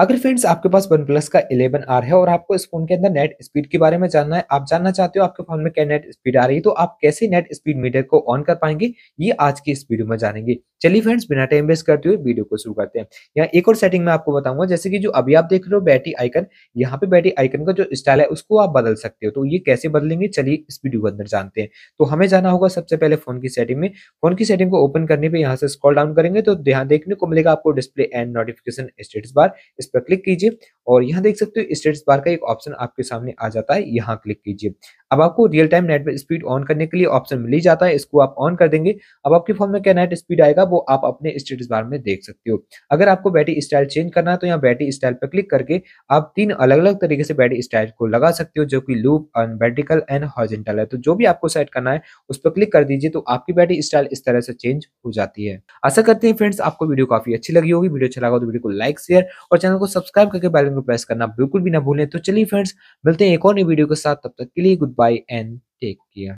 अगर फ्रेंड्स आपके पास वन प्लस का इलेवन आर है और आपको इस फोन के अंदर नेट स्पीड के बारे में जानना है आप जानना चाहते हो आपके फोन में क्या नेट स्पीड आ रही है तो आप कैसे नेट स्पीड मीटर को ऑन कर पाएंगे ये आज की इस वीडियो में जानेंगे चलिए फ्रेंड्स बिना टाइम वेस्ट करते हुए वीडियो को शुरू करते हैं यहाँ एक और सेटिंग में आपको बताऊंगा जैसे कि जो अभी आप देख रहे हो बैटरी आइकन यहाँ पे बैटरी आइकन का जो स्टाइल है उसको आप बदल सकते हो तो ये कैसे बदलेंगे चलिए इस वीडियो के अंदर जानते हैं तो हमें जाना होगा सबसे पहले फोन की सेटिंग में फोन की सेटिंग को ओपन करने पर यहाँ से स्क्रॉल डाउन करेंगे तो यहाँ देखने को मिलेगा आपको display and notification status bar पर क्लिक कीजिए और यहाँ देख सकते हो स्टेटस बार का एक ऑप्शन आपके सामने आ जाता है यहाँ क्लिक कीजिए अब आपको real time net speed on करने के लिए ऑप्शन मिल ही जाता है इसको आप ऑन कर देंगे अब आपके फोन में क्या नेट स्पीड आएगा वो आप अपने स्टेटस बार में देख सकते हो अगर आपको बैटरी स्टाइल चेंज करना है तो यहाँ बैटरी स्टाइल पर क्लिक करके आप तीन अलग अलग तरीके से बैटरी स्टाइल को लगा सकते हो जो कि लूप वर्टिकल एंड हॉर्जेंटल है तो जो भी आपको सेट करना है उस पर क्लिक कर दीजिए तो आपकी बैटरी स्टाइल इस तरह से चेंज हो जाती है आशा करते हैं फ्रेंड्स आपको वीडियो काफी अच्छी लगी होगी वीडियो अच्छा लगा तो वीडियो को लाइक शेयर और चैनल को सब्सक्राइब करके बैलन को प्रेस करना बिल्कुल भी ना भूलें तो चलिए फ्रेंड्स मिलते हैं एक और नई वीडियो के साथ तब तक के लिए good by N. Take care.